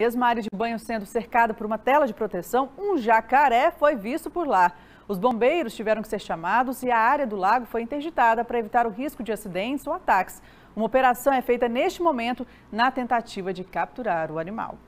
Mesma área de banho sendo cercada por uma tela de proteção, um jacaré foi visto por lá. Os bombeiros tiveram que ser chamados e a área do lago foi interditada para evitar o risco de acidentes ou ataques. Uma operação é feita neste momento na tentativa de capturar o animal.